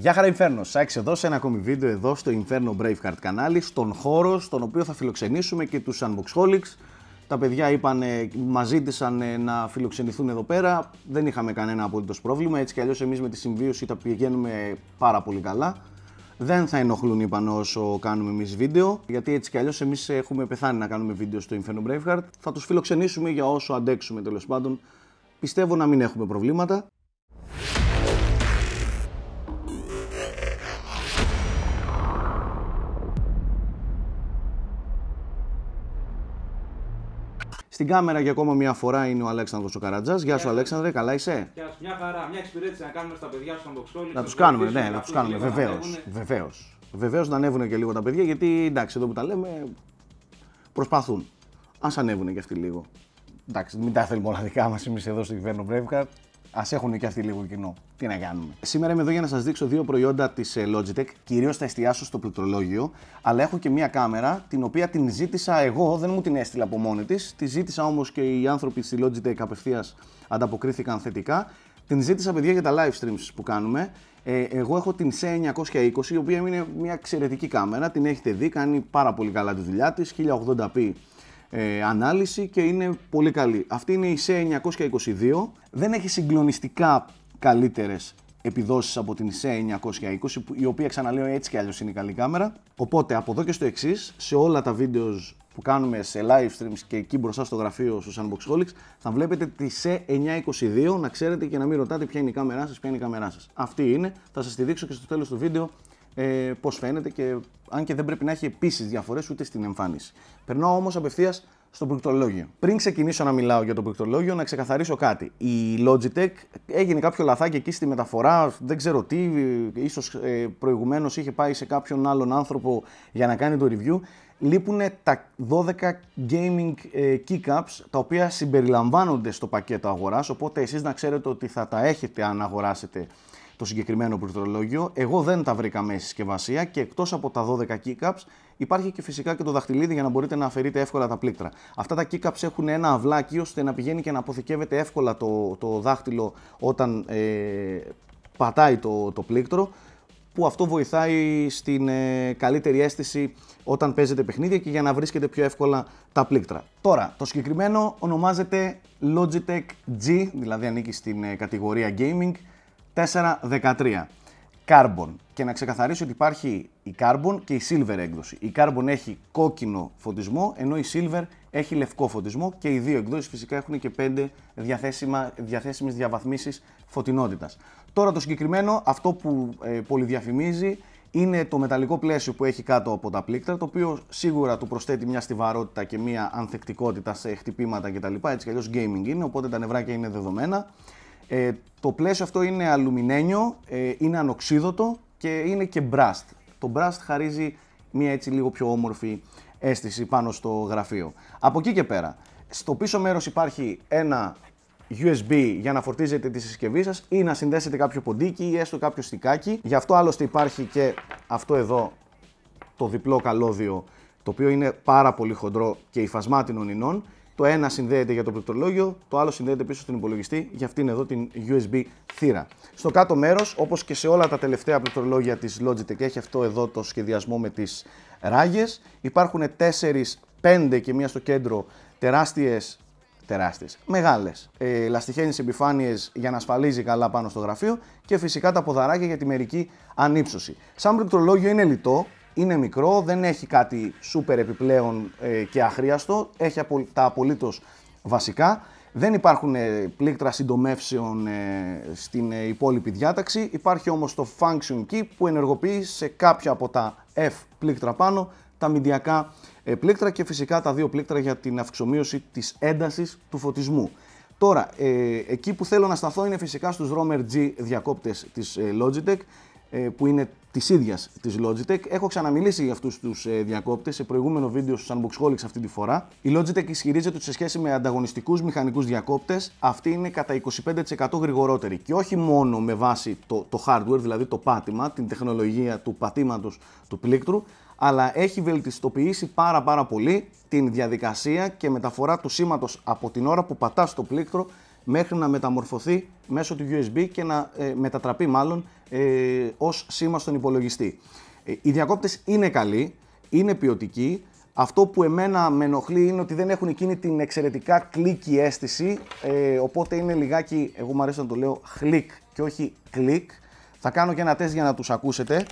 Γεια χαρά Inferno, Σάξ εδώ σε ένα ακόμη βίντεο εδώ στο Inferno Braveheart κανάλι, στον χώρο στον οποίο θα φιλοξενήσουμε και τους Unboxholics. Τα παιδιά είπαν, μας ζήτησαν να φιλοξενηθούν εδώ πέρα, δεν είχαμε κανένα απολύτως πρόβλημα, έτσι κι αλλιώς εμείς με τη συμβίωση τα πηγαίνουμε πάρα πολύ καλά. Δεν θα ενοχλούν είπαν όσο κάνουμε εμείς βίντεο, γιατί έτσι κι αλλιώς εμείς έχουμε πεθάνει να κάνουμε βίντεο στο Inferno Braveheart. Θα τους φιλοξενήσουμε για όσο αντέξουμε τέλος πάντων. Πιστεύω να μην έχουμε προβλήματα. Στην κάμερα για ακόμα μια φορά είναι ο Αλέξανδρος ο Γεια σου Αλέξανδρε, καλά είσαι. Γεια σου, μια χαρά, μια εξυπηρέτηση να κάνουμε στα παιδιά σου στον Να τους κάνουμε, ναι, να τους κάνουμε, βεβαίως, βεβαίως. Βεβαίως να ανέβουν και λίγο τα παιδιά γιατί εντάξει εδώ που τα λέμε προσπαθούν. Ας ανέβουν και αυτοί λίγο. Εντάξει, μην τα θέλουμε όλα δικά μας εμείς εδώ στο Κυβέρνο Ας έχουν και αυτοί λίγο κοινό. Τι να κάνουμε. Σήμερα είμαι εδώ για να σας δείξω δύο προϊόντα της ε, Logitech. Κυρίως θα εστιάσω στο πληκτρολόγιο, αλλά έχω και μία κάμερα την οποία την ζήτησα εγώ, δεν μου την έστειλα από μόνη της. Τη ζήτησα όμως και οι άνθρωποι στη Logitech απευθείας ανταποκρίθηκαν θετικά. Την ζήτησα παιδιά για τα live streams που κάνουμε. Ε, εγώ έχω την C920, η οποία είναι μια εξαιρετική κάμερα. Την έχετε δει, κάνει πάρα πολύ καλά τη δουλειά της. 1080p ε, ανάλυση και είναι πολύ καλή. Αυτή είναι η C922. Δεν έχει συγκλονιστικά καλύτερες επιδόσεις από την C920, η οποία ξαναλέω έτσι κι αλλιώς είναι η καλή κάμερα. Οπότε από εδώ και στο εξής, σε όλα τα βίντεος που κάνουμε σε live streams και εκεί μπροστά στο γραφείο στους Unboxholics, θα βλέπετε τη C922, να ξέρετε και να μην ρωτάτε ποια είναι η κάμερά σας, ποια είναι η κάμερά σας. Αυτή είναι, θα σας τη δείξω και στο τέλος του βίντεο ε, πώς φαίνεται και αν και δεν πρέπει να έχει επίσης διαφορές ούτε στην εμφάνιση. Περνάω όμως απευθείας στο πληκτρολόγιο. Πριν ξεκινήσω να μιλάω για το πληκτρολόγιο, να ξεκαθαρίσω κάτι. Η Logitech έγινε κάποιο λαθάκι εκεί στη μεταφορά, δεν ξέρω τι, ίσως ε, είχε πάει σε κάποιον άλλον άνθρωπο για να κάνει το review. Λείπουν τα 12 gaming ε, keycaps τα οποία συμπεριλαμβάνονται στο πακέτο αγοράς, οπότε εσείς να ξέρετε ότι θα τα έχετε αν αγοράσετε το συγκεκριμένο πληκτρολόγιο. Εγώ δεν τα βρήκα μέσα στη συσκευασία και εκτός από τα 12 keycaps υπάρχει και φυσικά και το δαχτυλίδι για να μπορείτε να αφαιρείτε εύκολα τα πλήκτρα. Αυτά τα keycaps έχουν ένα αυλάκι ώστε να πηγαίνει και να αποθηκεύεται εύκολα το, το δάχτυλο όταν ε, πατάει το, το πλήκτρο που αυτό βοηθάει στην ε, καλύτερη αίσθηση όταν παίζετε παιχνίδια και για να βρίσκετε πιο εύκολα τα πλήκτρα. Τώρα, το συγκεκριμένο ονομάζεται Logitech G, δηλαδή ανήκει στην ε, κατηγορία Gaming. 4, 13 Carbon. Και να ξεκαθαρίσω ότι υπάρχει η Carbon και η Silver έκδοση. Η Carbon έχει κόκκινο φωτισμό, ενώ η Silver έχει λευκό φωτισμό και οι δύο εκδόσεις φυσικά έχουν και 5 διαθέσιμα, διαθέσιμες διαβαθμίσεις φωτεινότητας. Τώρα το συγκεκριμένο, αυτό που ε, πολυδιαφημίζει είναι το μεταλλικό πλαίσιο που έχει κάτω από τα πλήκτρα, το οποίο σίγουρα του προσθέτει μια στιβαρότητα και μια ανθεκτικότητα σε χτυπήματα κτλ. Έτσι κι αλλιώς gaming είναι, οπότε τα νευράκια είναι δεδομένα. Ε, το πλαίσιο αυτό είναι αλουμινένιο, ε, είναι ανοξίδωτο και είναι και μπραστ. Το μπραστ χαρίζει μια έτσι λίγο πιο όμορφη αίσθηση πάνω στο γραφείο. Από εκεί και πέρα, στο πίσω μέρος υπάρχει ένα USB για να φορτίζετε τη συσκευή σας ή να συνδέσετε κάποιο ποντίκι ή έστω κάποιο στικάκι. Γι' αυτό άλλωστε υπάρχει και αυτό εδώ το διπλό καλώδιο το οποίο είναι πάρα πολύ χοντρό και υφασμάτινων ινών το ένα συνδέεται για το πληκτρολόγιο, το άλλο συνδέεται πίσω στον υπολογιστή για αυτήν εδώ την USB θύρα. Στο κάτω μέρος, όπως και σε όλα τα τελευταία πληκτρολόγια της Logitech, έχει αυτό εδώ το σχεδιασμό με τις ράγες. Υπάρχουν 4, 5 και μία στο κέντρο τεράστιες. Τεράστιες, μεγάλες ε, λαστιχένιες επιφάνειες για να ασφαλίζει καλά πάνω στο γραφείο και φυσικά τα ποδαράκια για τη μερική ανύψωση. Σαν πληκτρολόγιο είναι λιτό, είναι μικρό, δεν έχει κάτι σούπερ επιπλέον ε, και αχρίαστο, έχει τα απολύτως βασικά. Δεν υπάρχουν ε, πλήκτρα συντομεύσεων ε, στην υπόλοιπη διάταξη, υπάρχει όμως το function key που ενεργοποιεί σε κάποια από τα F πλήκτρα πάνω τα μηντιακά πλήκτρα και φυσικά τα δύο πλήκτρα για την αυξομοίωση της έντασης του φωτισμού. Τώρα, εκεί που θέλω να σταθώ είναι φυσικά στους Romer G διακόπτες της Logitech που είναι της ίδιας της Logitech. Έχω ξαναμιλήσει για αυτούς τους ε, διακόπτες σε προηγούμενο βίντεο στους Unboxholics αυτή τη φορά. Η Logitech ισχυρίζεται ότι σε σχέση με ανταγωνιστικούς μηχανικούς διακόπτες, αυτή είναι κατά 25% γρηγορότερη. Και όχι μόνο με βάση το, το hardware, δηλαδή το πάτημα, την τεχνολογία του πατήματος του πλήκτρου, αλλά έχει βελτιστοποιήσει πάρα πάρα πολύ την διαδικασία και μεταφορά του σήματος από την ώρα που πατάς το πλήκτρο μέχρι να μεταμορφωθεί μέσω του USB και να ε, μετατραπεί μάλλον ε, ως σήμα στον υπολογιστή. Ε, οι διακόπτες είναι καλοί, είναι ποιοτικοί. Αυτό που εμένα με ενοχλεί είναι ότι δεν έχουν εκείνη την εξαιρετικά κλικη αίσθηση, ε, οπότε είναι λιγάκι, εγώ μου αρέσει να το λέω, χλικ και όχι κλικ. Θα κάνω και ένα τεστ για να τους ακούσετε.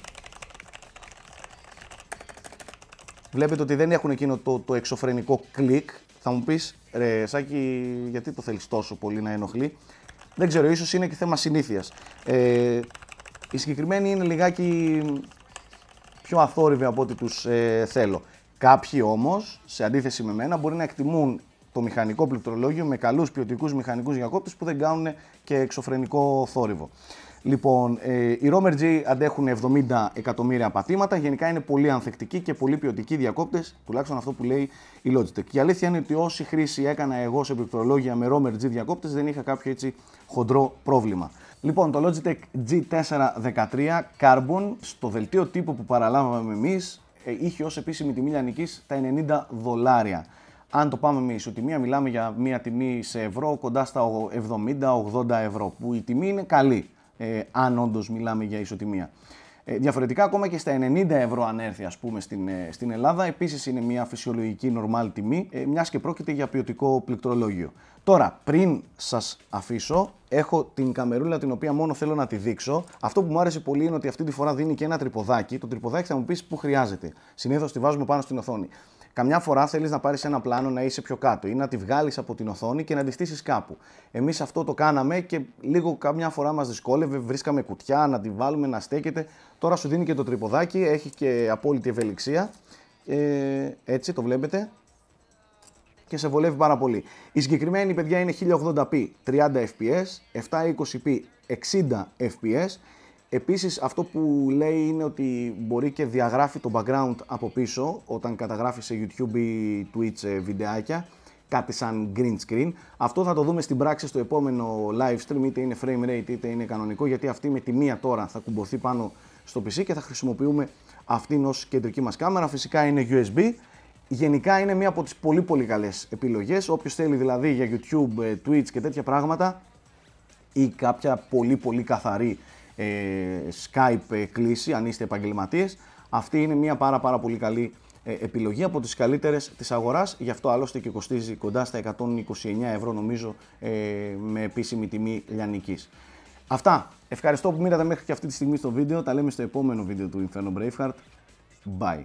Βλέπετε ότι δεν έχουν εκείνο το, το εξωφρενικό κλικ, θα μου πεις, ρε Σάκη, γιατί το θέλεις τόσο πολύ να ενοχλεί. Δεν ξέρω, ίσως είναι και θέμα συνήθειας. Ε, η συγκεκριμένη είναι λιγάκι πιο αθόρυβη από ό,τι τους ε, θέλω. Κάποιοι όμως, σε αντίθεση με μένα, μπορεί να εκτιμούν το μηχανικό πληκτρολόγιο με καλούς ποιοτικούς μηχανικούς διακόπτες που δεν κάνουν και εξωφρενικό θόρυβο. Λοιπόν, ε, οι Romer G αντέχουν 70 εκατομμύρια πατήματα. Γενικά είναι πολύ ανθεκτικοί και πολύ ποιοτικοί διακόπτες, τουλάχιστον αυτό που λέει η Logitech. Και η αλήθεια είναι ότι όση χρήση έκανα εγώ σε πληκτρολόγια με Romer G διακόπτες, δεν είχα κάποιο έτσι χοντρό πρόβλημα. Λοιπόν, το Logitech G413 Carbon στο δελτίο τύπου που παραλάβαμε εμείς ε, είχε ως επίσημη τιμή λιανικής τα 90 δολάρια. Αν το πάμε με ισοτιμία, μιλάμε για μια τιμή σε ευρώ κοντά στα 70-80 ευρώ, που η τιμή είναι καλή ε, αν όντως μιλάμε για ισοτιμία. Ε, διαφορετικά, ακόμα και στα 90 ευρώ, αν έρθει ας πούμε, στην, ε, στην Ελλάδα, επίσης είναι μια φυσιολογική νορμάλ τιμή, ε, μιας και πρόκειται για ποιοτικό πληκτρολόγιο. Τώρα, πριν σας αφήσω, έχω την καμερούλα την οποία μόνο θέλω να τη δείξω. Αυτό που μου άρεσε πολύ είναι ότι αυτή τη φορά δίνει και ένα τρυποδάκι. Το τρυποδάκι θα μου πεις που χρειάζεται. Συνήθως τη βάζουμε πάνω στην οθόνη. Καμιά φορά θέλεις να πάρεις ένα πλάνο να είσαι πιο κάτω ή να τη βγάλεις από την οθόνη και να τη στήσεις κάπου. Εμείς αυτό το κάναμε και λίγο καμιά φορά μας δυσκόλευε. Βρίσκαμε κουτιά να τη βάλουμε να στέκεται. Τώρα σου δίνει και το τρυποδάκι, έχει και απόλυτη ευελιξία. Ε, έτσι το βλέπετε και σε βολεύει πάρα πολύ. Η συγκεκριμένη παιδιά είναι 1080p 30 fps, 720p 60 fps Επίσης αυτό που λέει είναι ότι μπορεί και διαγράφει το background από πίσω όταν καταγράφει σε YouTube ή Twitch ε, βιντεάκια κάτι σαν green screen. Αυτό θα το δούμε στην πράξη στο επόμενο live stream, είτε είναι frame rate είτε είναι κανονικό, γιατί αυτή με τη μία τώρα θα κουμπωθεί πάνω στο PC και θα χρησιμοποιούμε αυτήν ως κεντρική μας κάμερα. Φυσικά είναι USB. Γενικά είναι μία από τις πολύ πολύ καλές επιλογές. Όποιος θέλει δηλαδή για YouTube, ε, Twitch και τέτοια πράγματα ή κάποια πολύ πολύ καθαρή ε, Skype ε, κλήση, αν είστε επαγγελματίες. Αυτή είναι μια πάρα πάρα πολύ καλή ε, επιλογή από τις καλύτερες της αγοράς, γι' αυτό άλλωστε και κοστίζει κοντά στα 129 ευρώ νομίζω ε, με επίσημη τιμή λιανικής. Αυτά. Ευχαριστώ που μείνατε μέχρι και αυτή τη στιγμή στο βίντεο. Τα λέμε στο επόμενο βίντεο του Inferno Braveheart. Bye.